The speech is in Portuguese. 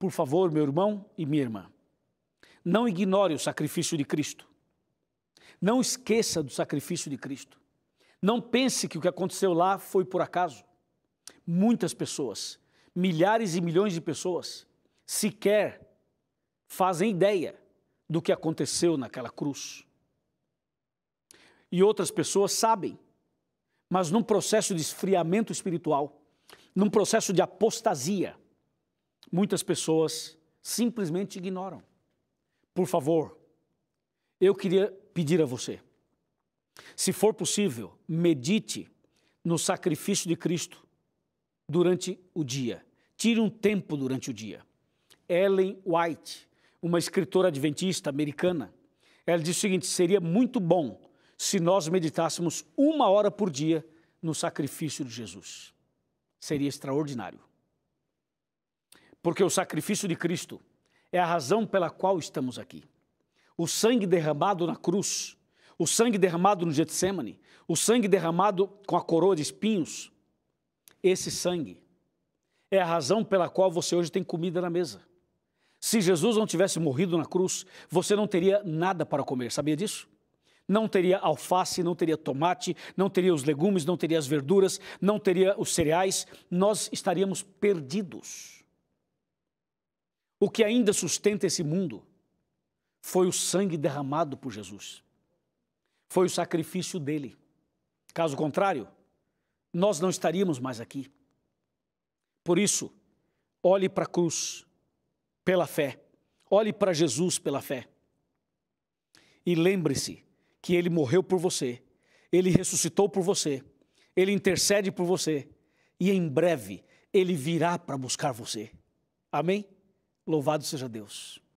Por favor, meu irmão e minha irmã, não ignore o sacrifício de Cristo. Não esqueça do sacrifício de Cristo. Não pense que o que aconteceu lá foi por acaso. Muitas pessoas, milhares e milhões de pessoas, sequer fazem ideia do que aconteceu naquela cruz. E outras pessoas sabem, mas num processo de esfriamento espiritual, num processo de apostasia, muitas pessoas simplesmente ignoram. Por favor, eu queria pedir a você, se for possível, medite no sacrifício de Cristo durante o dia. Tire um tempo durante o dia. Ellen White, uma escritora adventista americana, ela diz o seguinte: seria muito bom se nós meditássemos uma hora por dia no sacrifício de Jesus. Seria extraordinário porque o sacrifício de Cristo é a razão pela qual estamos aqui. O sangue derramado na cruz, o sangue derramado no Getsemane, o sangue derramado com a coroa de espinhos, esse sangue é a razão pela qual você hoje tem comida na mesa. Se Jesus não tivesse morrido na cruz, você não teria nada para comer, sabia disso? Não teria alface, não teria tomate, não teria os legumes, não teria as verduras, não teria os cereais, nós estaríamos perdidos. O que ainda sustenta esse mundo foi o sangue derramado por Jesus. Foi o sacrifício dele. Caso contrário, nós não estaríamos mais aqui. Por isso, olhe para a cruz pela fé. Olhe para Jesus pela fé. E lembre-se que ele morreu por você, ele ressuscitou por você, ele intercede por você e em breve ele virá para buscar você. Amém? Louvado seja Deus.